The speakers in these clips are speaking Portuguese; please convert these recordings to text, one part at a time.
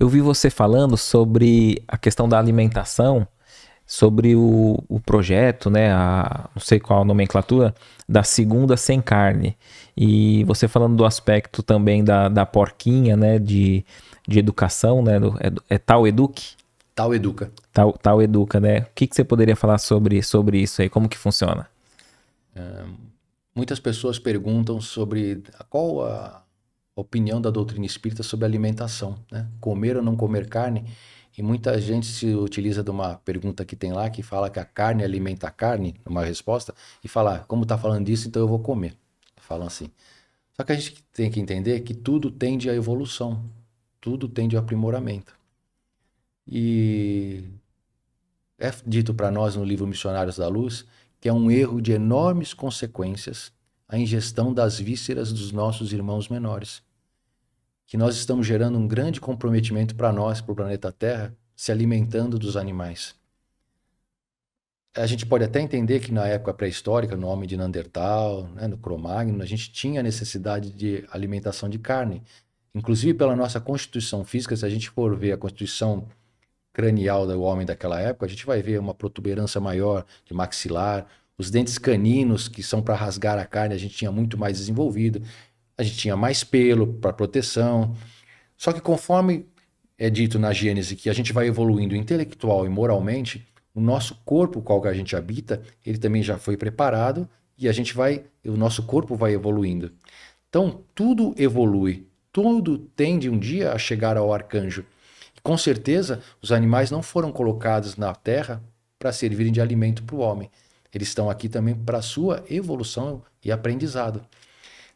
Eu vi você falando sobre a questão da alimentação, sobre o, o projeto, né? A, não sei qual a nomenclatura, da segunda sem carne. E você falando do aspecto também da, da porquinha, né? De, de educação, né? Do, é, é tal eduque? Tal educa. Tal, tal educa, né? O que, que você poderia falar sobre, sobre isso aí? Como que funciona? É, muitas pessoas perguntam sobre qual a opinião da doutrina espírita sobre alimentação, né? Comer ou não comer carne. E muita gente se utiliza de uma pergunta que tem lá que fala que a carne alimenta a carne, uma resposta, e fala, ah, como está falando disso, então eu vou comer. Falam assim. Só que a gente tem que entender que tudo tende à evolução, tudo tende ao aprimoramento. E é dito para nós no livro Missionários da Luz que é um erro de enormes consequências a ingestão das vísceras dos nossos irmãos menores. Que nós estamos gerando um grande comprometimento para nós, para o planeta Terra, se alimentando dos animais. A gente pode até entender que na época pré-histórica, no homem de Neandertal, né, no Cro-Magnon, a gente tinha necessidade de alimentação de carne. Inclusive, pela nossa constituição física, se a gente for ver a constituição cranial do homem daquela época, a gente vai ver uma protuberância maior de maxilar, os dentes caninos, que são para rasgar a carne, a gente tinha muito mais desenvolvido. A gente tinha mais pelo para proteção. Só que conforme é dito na Gênese que a gente vai evoluindo intelectual e moralmente, o nosso corpo, qual que a gente habita, ele também já foi preparado e a gente vai, o nosso corpo vai evoluindo. Então, tudo evolui, tudo tende um dia a chegar ao arcanjo. E com certeza, os animais não foram colocados na terra para servirem de alimento para o homem. Eles estão aqui também para a sua evolução e aprendizado.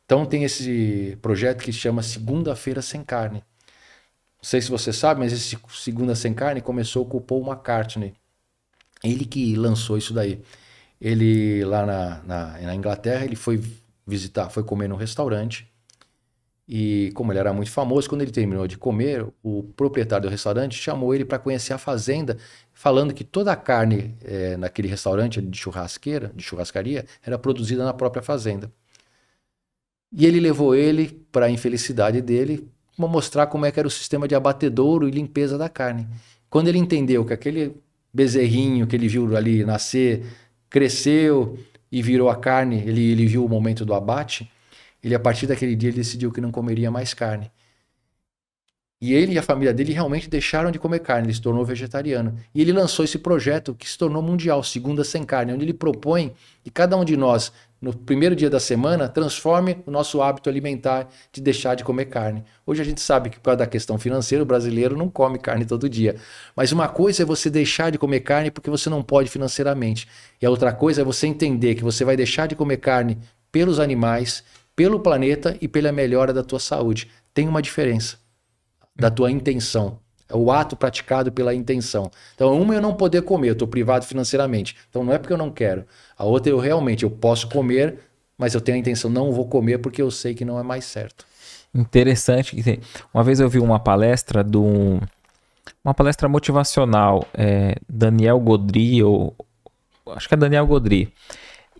Então tem esse projeto que se chama Segunda-feira Sem Carne. Não sei se você sabe, mas esse Segunda Sem Carne começou com o Paul McCartney. Ele que lançou isso daí. Ele lá na, na, na Inglaterra, ele foi visitar, foi comer num restaurante e como ele era muito famoso, quando ele terminou de comer, o proprietário do restaurante chamou ele para conhecer a fazenda, falando que toda a carne é, naquele restaurante de churrasqueira, de churrascaria, era produzida na própria fazenda. E ele levou ele, para a infelicidade dele, para mostrar como é que era o sistema de abatedouro e limpeza da carne. Quando ele entendeu que aquele bezerrinho que ele viu ali nascer, cresceu e virou a carne, ele, ele viu o momento do abate, ele, a partir daquele dia, ele decidiu que não comeria mais carne. E ele e a família dele realmente deixaram de comer carne, ele se tornou vegetariano. E ele lançou esse projeto que se tornou mundial, Segunda Sem Carne, onde ele propõe que cada um de nós, no primeiro dia da semana, transforme o nosso hábito alimentar de deixar de comer carne. Hoje a gente sabe que, por causa da questão financeira, o brasileiro não come carne todo dia. Mas uma coisa é você deixar de comer carne porque você não pode financeiramente. E a outra coisa é você entender que você vai deixar de comer carne pelos animais pelo planeta e pela melhora da tua saúde. Tem uma diferença da tua intenção. É o ato praticado pela intenção. Então, uma eu não poder comer, eu estou privado financeiramente. Então, não é porque eu não quero. A outra eu realmente eu posso comer, mas eu tenho a intenção não vou comer porque eu sei que não é mais certo. Interessante Uma vez eu vi uma palestra de um, uma palestra motivacional, é, Daniel Godri ou acho que é Daniel Godri.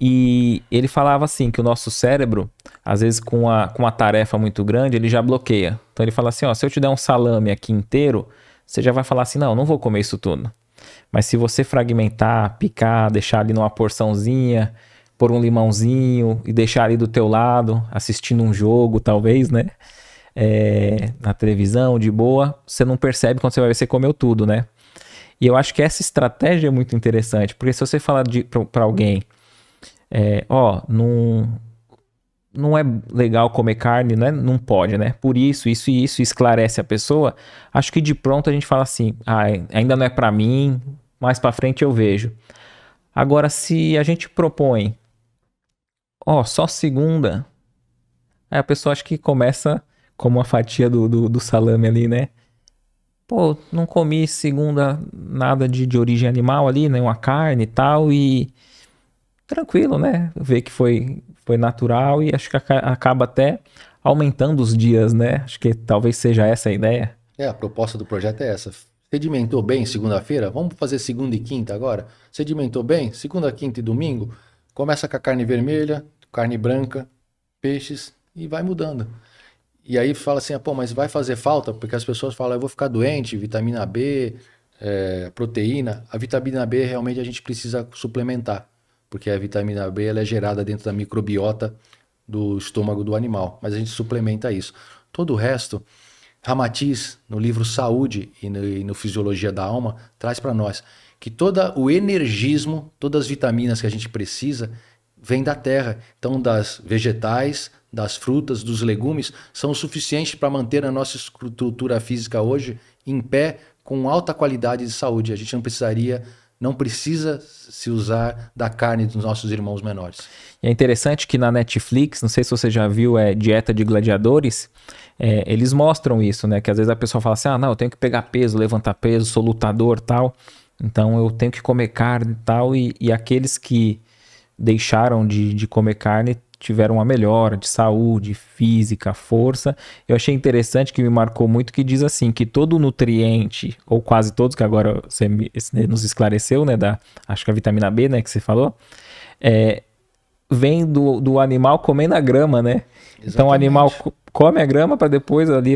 E ele falava assim que o nosso cérebro, às vezes com a, com uma tarefa muito grande, ele já bloqueia. Então ele fala assim, ó, se eu te der um salame aqui inteiro, você já vai falar assim, não, não vou comer isso tudo. Mas se você fragmentar, picar, deixar ali numa porçãozinha, pôr um limãozinho e deixar ali do teu lado, assistindo um jogo, talvez, né? É, na televisão, de boa, você não percebe quando você vai ver você comeu tudo, né? E eu acho que essa estratégia é muito interessante, porque se você falar para alguém é, ó, não, não é legal comer carne, né? Não pode, né? Por isso, isso e isso esclarece a pessoa. Acho que de pronto a gente fala assim, ah, ainda não é para mim, mais para frente eu vejo. Agora, se a gente propõe, ó, só segunda, aí a pessoa acho que começa como uma fatia do, do, do salame ali, né? Pô, não comi segunda nada de, de origem animal ali, né? Uma carne e tal, e tranquilo, né? Ver que foi, foi natural e acho que acaba até aumentando os dias, né? Acho que talvez seja essa a ideia. É, a proposta do projeto é essa. Sedimentou bem segunda-feira? Vamos fazer segunda e quinta agora? Sedimentou bem? Segunda, quinta e domingo? Começa com a carne vermelha, carne branca, peixes e vai mudando. E aí fala assim, ah, pô, mas vai fazer falta? Porque as pessoas falam, eu vou ficar doente, vitamina B, é, proteína. A vitamina B realmente a gente precisa suplementar porque a vitamina B ela é gerada dentro da microbiota do estômago do animal, mas a gente suplementa isso. Todo o resto, Ramatiz, no livro Saúde e no, e no Fisiologia da Alma, traz para nós que todo o energismo, todas as vitaminas que a gente precisa, vem da terra. Então, das vegetais, das frutas, dos legumes, são suficientes para manter a nossa estrutura física hoje em pé com alta qualidade de saúde. A gente não precisaria não precisa se usar da carne dos nossos irmãos menores. E é interessante que na Netflix, não sei se você já viu, é Dieta de Gladiadores, é, eles mostram isso, né? Que às vezes a pessoa fala assim, ah, não, eu tenho que pegar peso, levantar peso, sou lutador, tal, então eu tenho que comer carne tal, e tal, e aqueles que deixaram de, de comer carne tiveram uma melhora de saúde, física, força. Eu achei interessante que me marcou muito que diz assim que todo nutriente ou quase todos que agora você nos esclareceu, né, da acho que a vitamina B, né, que você falou, é, vem do, do animal comendo a grama, né? Exatamente. Então o animal come a grama para depois ali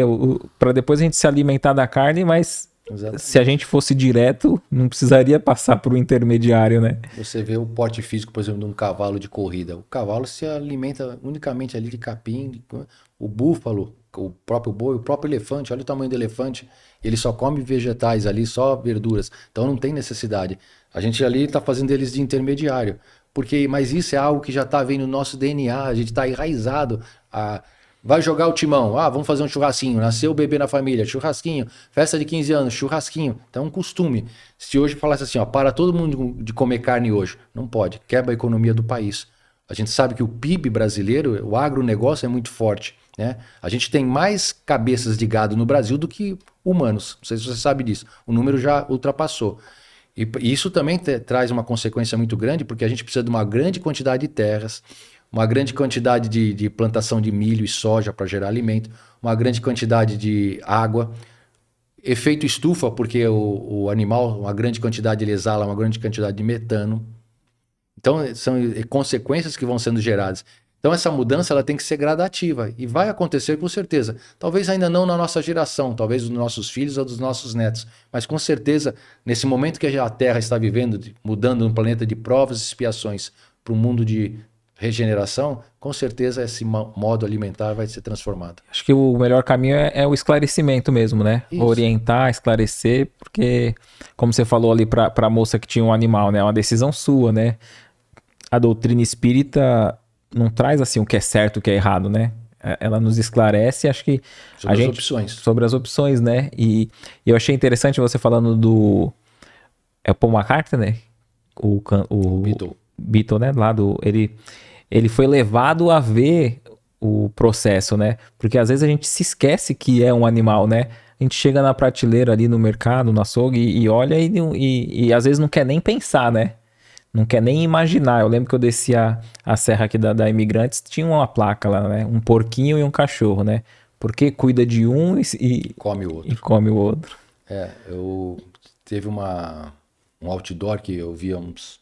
para depois a gente se alimentar da carne, mas se a gente fosse direto, não precisaria passar por um intermediário, né? Você vê o porte físico, por exemplo, de um cavalo de corrida. O cavalo se alimenta unicamente ali de capim. O búfalo, o próprio boi, o próprio elefante, olha o tamanho do elefante. Ele só come vegetais ali, só verduras. Então não tem necessidade. A gente ali está fazendo eles de intermediário. Porque, mas isso é algo que já está vendo no nosso DNA, a gente está enraizado. A, Vai jogar o timão. Ah, vamos fazer um churrasquinho. Nasceu o bebê na família, churrasquinho. Festa de 15 anos, churrasquinho. Então é um costume. Se hoje falasse assim, ó, para todo mundo de comer carne hoje, não pode. Quebra a economia do país. A gente sabe que o PIB brasileiro, o agronegócio é muito forte. Né? A gente tem mais cabeças de gado no Brasil do que humanos. Não sei se você sabe disso. O número já ultrapassou. E isso também traz uma consequência muito grande, porque a gente precisa de uma grande quantidade de terras, uma grande quantidade de, de plantação de milho e soja para gerar alimento, uma grande quantidade de água, efeito estufa, porque o, o, animal, uma grande quantidade, ele exala uma grande quantidade de metano. Então, são consequências que vão sendo geradas. Então, essa mudança ela tem que ser gradativa e vai acontecer com certeza. Talvez ainda não na nossa geração, talvez dos nossos filhos ou dos nossos netos, mas com certeza, nesse momento que a Terra está vivendo, mudando um planeta de provas e expiações para um mundo de regeneração, com certeza esse modo alimentar vai ser transformado. Acho que o melhor caminho é, é o esclarecimento mesmo, né? Isso. Orientar, esclarecer, porque, como você falou ali para a moça que tinha um animal, né? É uma decisão sua, né? A doutrina espírita não traz assim o que é certo, o que é errado, né? É, ela nos esclarece, acho que sobre a gente, as opções. sobre as opções, né? E, e eu achei interessante você falando do é o Paul McCartney, né? O, o, o Beatle. Beatle, né? Lá do, ele, ele foi levado a ver o processo, né? Porque às vezes a gente se esquece que é um animal, né? A gente chega na prateleira ali no mercado, no açougue, e, e olha e, e, e, às vezes não quer nem pensar, né? Não quer nem imaginar. Eu lembro que eu desci a, a serra aqui da, da Imigrantes, tinha uma placa lá, né? Um porquinho e um cachorro, né? Porque cuida de um e, come o outro. E come o outro. É, eu teve uma um outdoor que eu via uns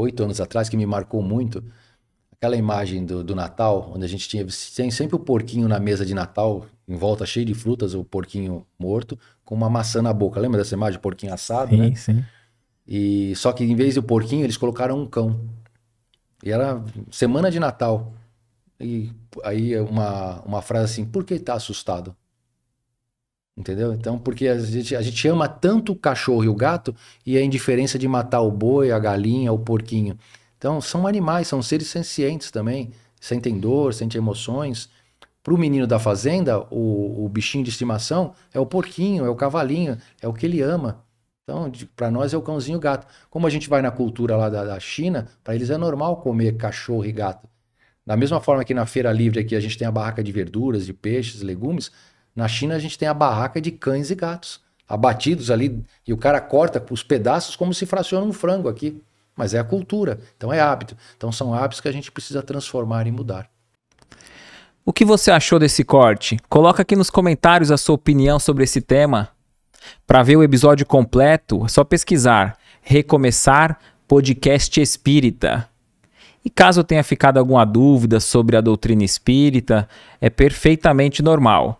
oito anos atrás, que me marcou muito. Aquela imagem do, do Natal, onde a gente tinha tem sempre o porquinho na mesa de Natal, em volta cheio de frutas, o porquinho morto, com uma maçã na boca. Lembra dessa imagem? Porquinho assado, sim, né? Sim, sim. E só que em vez do porquinho, eles colocaram um cão. E era semana de Natal. E aí uma, uma frase assim: por que tá assustado? Entendeu? Então, porque a gente, a gente ama tanto o cachorro e o gato e a indiferença de matar o boi, a galinha, o porquinho. Então, são animais, são seres sencientes também, sentem dor, sentem emoções. Para o menino da fazenda, o, o bichinho de estimação é o porquinho, é o cavalinho, é o que ele ama. Então, para nós é o cãozinho gato. Como a gente vai na cultura lá da, da China, para eles é normal comer cachorro e gato. Da mesma forma que na feira livre aqui a gente tem a barraca de verduras, de peixes, legumes, na China a gente tem a barraca de cães e gatos abatidos ali e o cara corta os pedaços como se fraciona um frango aqui. Mas é a cultura, então é hábito. Então são hábitos que a gente precisa transformar e mudar. O que você achou desse corte? Coloca aqui nos comentários a sua opinião sobre esse tema. Para ver o episódio completo, é só pesquisar Recomeçar Podcast Espírita. E caso tenha ficado alguma dúvida sobre a doutrina espírita, é perfeitamente normal